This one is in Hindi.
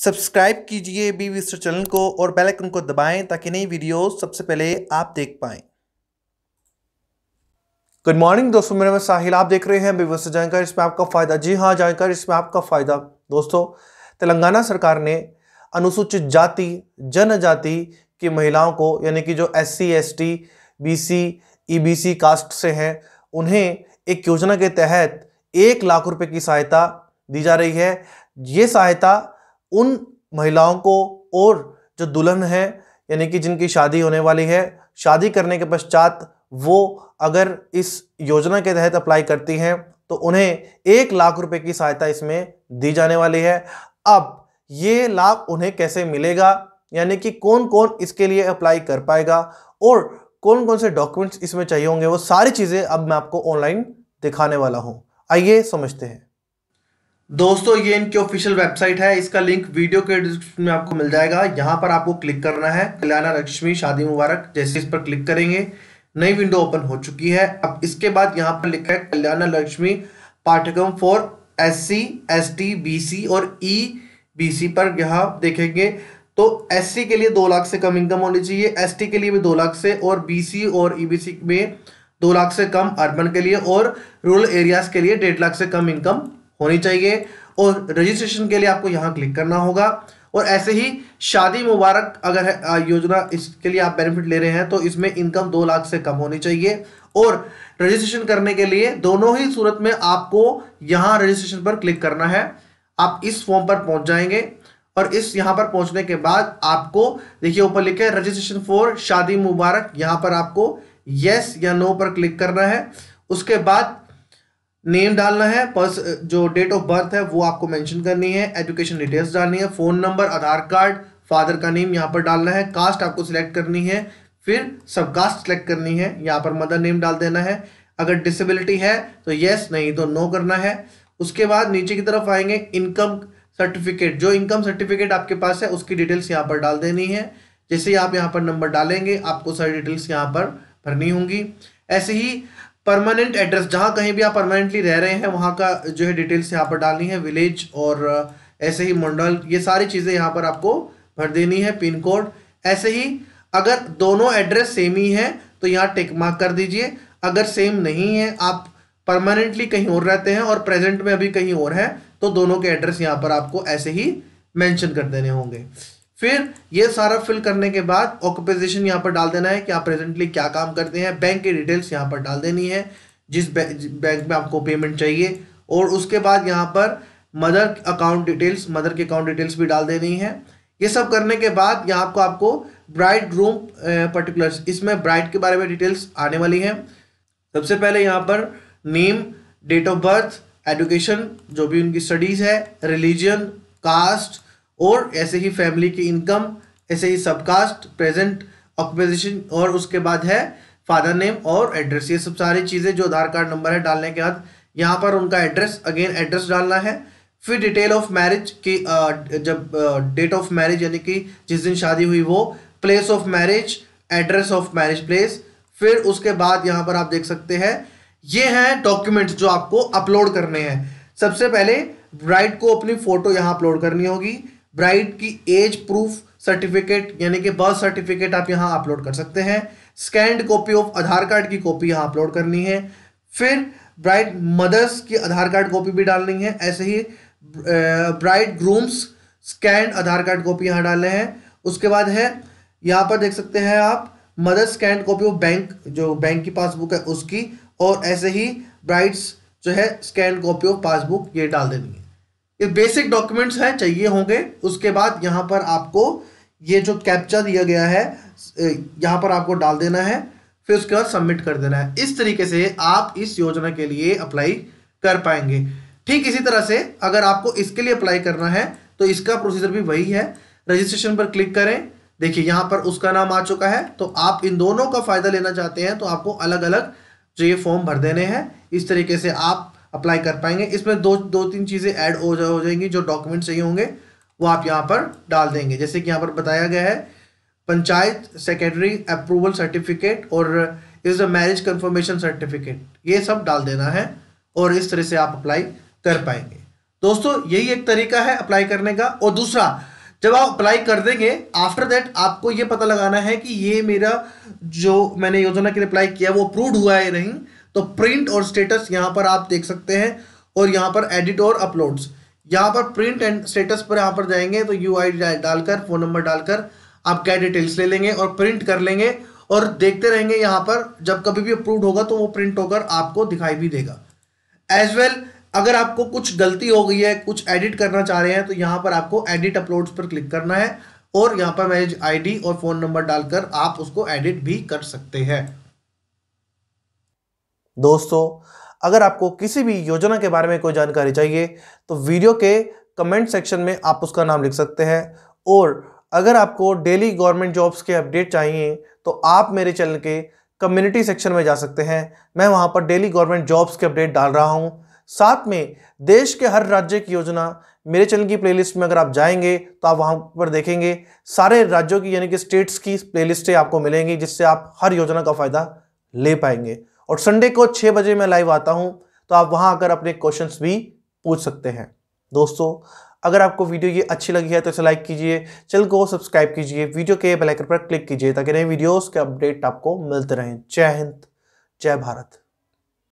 सब्सक्राइब कीजिए बी विस्टर चैनल को और बेल आइकन को दबाएं ताकि नई वीडियो सबसे पहले आप देख पाएं गुड मॉर्निंग दोस्तों मेरा नाम साहिल आप देख रहे हैं बी विस्टर जानकारी इसमें आपका फ़ायदा जी हाँ जानकारी इसमें आपका फ़ायदा दोस्तों तेलंगाना सरकार ने अनुसूचित जाति जनजाति की महिलाओं को यानी कि जो S C S T B C E B C caste से हैं उन्हें एक योजना के तहत एक लाख रुपए की सहायता दी जा रही है ये सहायता उन महिलाओं को और जो दुल्हन है यानी कि जिनकी शादी होने वाली है शादी करने के पश्चात वो अगर इस योजना के तहत अप्लाई करती हैं तो उन्हें एक लाख रुपए की सहायता इसमें दी जाने वाली है अब ये लाभ उन्हें कैसे मिलेगा यानी कि कौन कौन इसके लिए अप्लाई कर पाएगा और कौन कौन से डॉक्यूमेंट्स इसमें चाहिए होंगे वो सारी चीज़ें अब मैं आपको ऑनलाइन दिखाने वाला हूँ आइए समझते हैं दोस्तों ये इनकी ऑफिशियल वेबसाइट है इसका लिंक वीडियो के डिस्क्रिप्शन में आपको मिल जाएगा यहाँ पर आपको क्लिक करना है कल्याणा लक्ष्मी शादी मुबारक जैसे इस पर क्लिक करेंगे नई विंडो ओपन हो चुकी है अब इसके बाद यहाँ पर लिखा है कल्याणा लक्ष्मी पाठ्यक्रम for S C S T B C और ई बी सी पर यहाँ देखेंगे तो एस सी के लिए दो लाख से कम इनकम होनी चाहिए एस टी के लिए भी दो लाख से और बी सी और ई बी सी में दो लाख से कम अर्बन के लिए और रूरल एरियाज के लिए डेढ़ लाख से कम इनकम होनी चाहिए और रजिस्ट्रेशन के लिए आपको यहाँ क्लिक करना होगा और ऐसे ही शादी मुबारक अगर योजना इसके लिए आप बेनिफिट ले रहे हैं तो इसमें इनकम दो लाख से कम होनी चाहिए और रजिस्ट्रेशन करने के लिए दोनों ही सूरत में आपको यहाँ रजिस्ट्रेशन पर क्लिक करना है आप इस फॉर्म पर पहुंच जाएंगे और इस यहाँ पर पहुंचने के बाद आपको देखिए ऊपर लिखे रजिस्ट्रेशन फॉर शादी मुबारक यहाँ पर आपको यस या नो पर क्लिक करना है उसके बाद नेम डालना है पर्स जो डेट ऑफ बर्थ है वो आपको मेंशन करनी है एजुकेशन डिटेल्स डालनी है phone number Aadhaar card father का नेम यहाँ पर डालना है कास्ट आपको सिलेक्ट करनी है फिर सब कास्ट सिलेक्ट करनी है यहाँ पर मदर नेम डाल देना है अगर डिसेबिलिटी है तो यस नहीं तो नो करना है उसके बाद नीचे की तरफ आएंगे इनकम सर्टिफिकेट जो इनकम सर्टिफिकेट आपके पास है उसकी डिटेल्स यहाँ पर डाल देनी है जैसे ही आप यहाँ पर नंबर डालेंगे आपको सारी डिटेल्स यहाँ पर भरनी होंगी ऐसे ही परमानेंट एड्रेस जहाँ कहीं भी आप परमानेंटली रह रहे हैं वहाँ का जो है डिटेल्स यहाँ पर डालनी है विलेज और ऐसे ही मंडल ये सारी चीज़ें यहाँ पर आपको भर देनी है पिन कोड ऐसे ही अगर दोनों एड्रेस सेम ही है तो यहाँ टिक मार्क कर दीजिए अगर सेम नहीं है आप परमानेंटली कहीं और रहते हैं और प्रेजेंट में अभी कहीं और है तो दोनों के एड्रेस यहाँ पर आपको ऐसे ही मैंशन कर देने होंगे फिर ये सारा फिल करने के बाद ऑक्यूपेशन यहाँ पर डाल देना है कि आप प्रेजेंटली क्या काम करते हैं बैंक की डिटेल्स यहाँ पर डाल देनी है जिस बैंक में आपको पेमेंट चाहिए और उसके बाद यहाँ पर मदर अकाउंट डिटेल्स मदर के अकाउंट डिटेल्स भी डाल देनी है ये सब करने के बाद यहाँ को आपको ब्राइड रूम पर्टिकुलर्स इसमें ब्राइड के बारे में डिटेल्स आने वाली हैं सबसे पहले यहाँ पर name date of birth education जो भी उनकी स्टडीज़ है रिलीजन कास्ट और ऐसे ही फैमिली की इनकम ऐसे ही सबकास्ट प्रेजेंट ऑक्यूपेशन और उसके बाद है फादर नेम और एड्रेस ये सब सारी चीज़ें जो आधार कार्ड नंबर है डालने के बाद यहाँ पर उनका एड्रेस अगेन एड्रेस डालना है फिर डिटेल ऑफ मैरिज की जब डेट ऑफ मैरिज यानी कि जिस दिन शादी हुई वो place of marriage address of marriage place फिर उसके बाद यहाँ पर आप देख सकते हैं ये हैं डॉक्यूमेंट्स जो आपको अपलोड करने हैं सबसे पहले ब्राइड को अपनी फ़ोटो यहाँ अपलोड करनी होगी ब्राइड की एज प्रूफ सर्टिफिकेट यानी कि बर्थ सर्टिफिकेट आप यहाँ अपलोड कर सकते हैं scanned copy of Aadhaar card की कॉपी यहाँ अपलोड करनी है फिर ब्राइड मदर्स की आधार कार्ड कॉपी भी डालनी है ऐसे ही bridegroom's scanned Aadhaar card copy यहाँ डालने हैं उसके बाद है यहाँ पर देख सकते हैं आप mother scanned copy of bank जो बैंक की पासबुक है उसकी और ऐसे ही ब्राइड्स जो है स्कैंड कॉपी ऑफ पासबुक ये डाल देनी है ये बेसिक डॉक्यूमेंट्स हैं चाहिए होंगे उसके बाद यहाँ पर आपको ये जो कैप्चा दिया गया है यहाँ पर आपको डाल देना है फिर उसके बाद सबमिट कर देना है इस तरीके से आप इस योजना के लिए अप्लाई कर पाएंगे ठीक इसी तरह से अगर आपको इसके लिए अप्लाई करना है तो इसका प्रोसीजर भी वही है रजिस्ट्रेशन पर क्लिक करें देखिए यहाँ पर उसका नाम आ चुका है तो आप इन दोनों का फ़ायदा लेना चाहते हैं तो आपको अलग अलग जो ये फॉर्म भर देने हैं इस तरीके से आप अप्लाई कर पाएंगे इसमें दो दो तीन चीज़ें ऐड हो जा हो जाएंगी जो डॉक्यूमेंट चाहिए होंगे वो आप यहाँ पर डाल देंगे जैसे कि यहाँ पर बताया गया है पंचायत सेक्रेटरी अप्रूवल सर्टिफिकेट और is a marriage confirmation certificate ये सब डाल देना है और इस तरह से आप अप्लाई कर पाएंगे दोस्तों यही एक तरीका है अप्लाई करने का और दूसरा जब आप अप्लाई कर देंगे आफ्टर दैट आपको ये पता लगाना है कि ये मेरा जो मैंने योजना के लिए अप्लाई किया वो अप्रूव हुआ है नहीं तो प्रिंट और स्टेटस यहाँ पर आप देख सकते हैं और यहाँ पर एडिट और अपलोड्स यहाँ पर प्रिंट एंड स्टेटस पर यहाँ पर जाएंगे तो यू डालकर फ़ोन नंबर डालकर आप क्या डिटेल्स ले लेंगे और प्रिंट कर लेंगे और देखते रहेंगे यहाँ पर जब कभी भी अप्रूव होगा तो वो प्रिंट होकर आपको दिखाई भी देगा एज वेल well, अगर आपको कुछ गलती हो गई है कुछ एडिट करना चाह रहे हैं तो यहाँ पर आपको एडिट अपलोड्स पर क्लिक करना है और यहाँ पर मैसेज आईडी और फ़ोन नंबर डालकर आप उसको एडिट भी कर सकते हैं दोस्तों अगर आपको किसी भी योजना के बारे में कोई जानकारी चाहिए तो वीडियो के कमेंट सेक्शन में आप उसका नाम लिख सकते हैं और अगर आपको डेली गवर्नमेंट जॉब्स के अपडेट चाहिए तो आप मेरे चैनल के कम्युनिटी सेक्शन में जा सकते हैं मैं वहाँ पर डेली गवर्नमेंट जॉब्स के अपडेट डाल रहा हूँ साथ में देश के हर राज्य की योजना मेरे चैनल की प्लेलिस्ट में अगर आप जाएंगे तो आप वहाँ पर देखेंगे सारे राज्यों की यानी कि स्टेट्स की प्लेलिस्टें आपको मिलेंगी जिससे आप हर योजना का फ़ायदा ले पाएंगे और संडे को छः बजे मैं लाइव आता हूँ तो आप वहाँ आकर अपने क्वेश्चन भी पूछ सकते हैं दोस्तों अगर आपको वीडियो ये अच्छी लगी है तो इसे लाइक कीजिए चैनल को सब्सक्राइब कीजिए वीडियो के बेल आइकन पर क्लिक कीजिए ताकि नए वीडियोस के अपडेट आपको मिलते रहें जय हिंद जय भारत